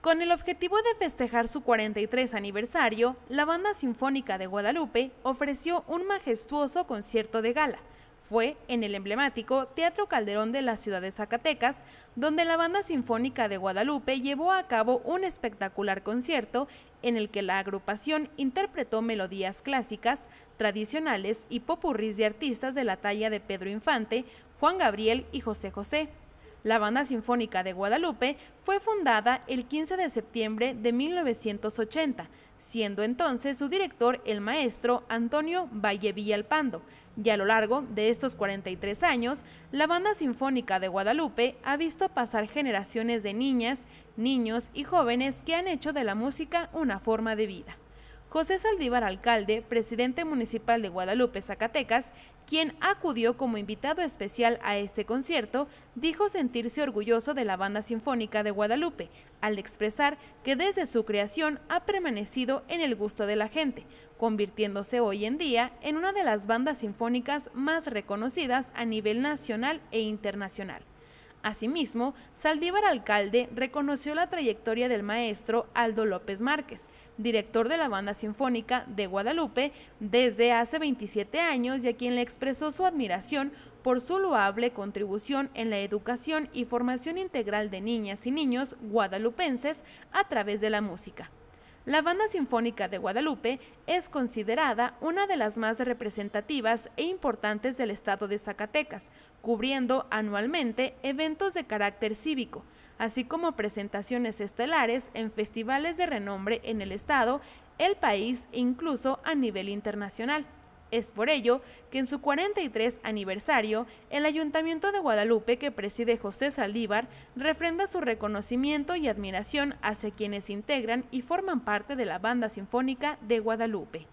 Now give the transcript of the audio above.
Con el objetivo de festejar su 43 aniversario, la Banda Sinfónica de Guadalupe ofreció un majestuoso concierto de gala. Fue en el emblemático Teatro Calderón de la ciudad de Zacatecas, donde la Banda Sinfónica de Guadalupe llevó a cabo un espectacular concierto en el que la agrupación interpretó melodías clásicas, tradicionales y popurrís de artistas de la talla de Pedro Infante, Juan Gabriel y José José. La Banda Sinfónica de Guadalupe fue fundada el 15 de septiembre de 1980, siendo entonces su director el maestro Antonio Valle Villalpando. Y a lo largo de estos 43 años, la Banda Sinfónica de Guadalupe ha visto pasar generaciones de niñas, niños y jóvenes que han hecho de la música una forma de vida. José Saldívar Alcalde, presidente municipal de Guadalupe, Zacatecas, quien acudió como invitado especial a este concierto, dijo sentirse orgulloso de la Banda Sinfónica de Guadalupe, al expresar que desde su creación ha permanecido en el gusto de la gente, convirtiéndose hoy en día en una de las bandas sinfónicas más reconocidas a nivel nacional e internacional. Asimismo, Saldívar Alcalde reconoció la trayectoria del maestro Aldo López Márquez, director de la Banda Sinfónica de Guadalupe desde hace 27 años y a quien le expresó su admiración por su loable contribución en la educación y formación integral de niñas y niños guadalupenses a través de la música. La Banda Sinfónica de Guadalupe es considerada una de las más representativas e importantes del estado de Zacatecas, cubriendo anualmente eventos de carácter cívico, así como presentaciones estelares en festivales de renombre en el estado, el país e incluso a nivel internacional. Es por ello que en su 43 aniversario, el Ayuntamiento de Guadalupe que preside José Saldívar refrenda su reconocimiento y admiración hacia quienes integran y forman parte de la Banda Sinfónica de Guadalupe.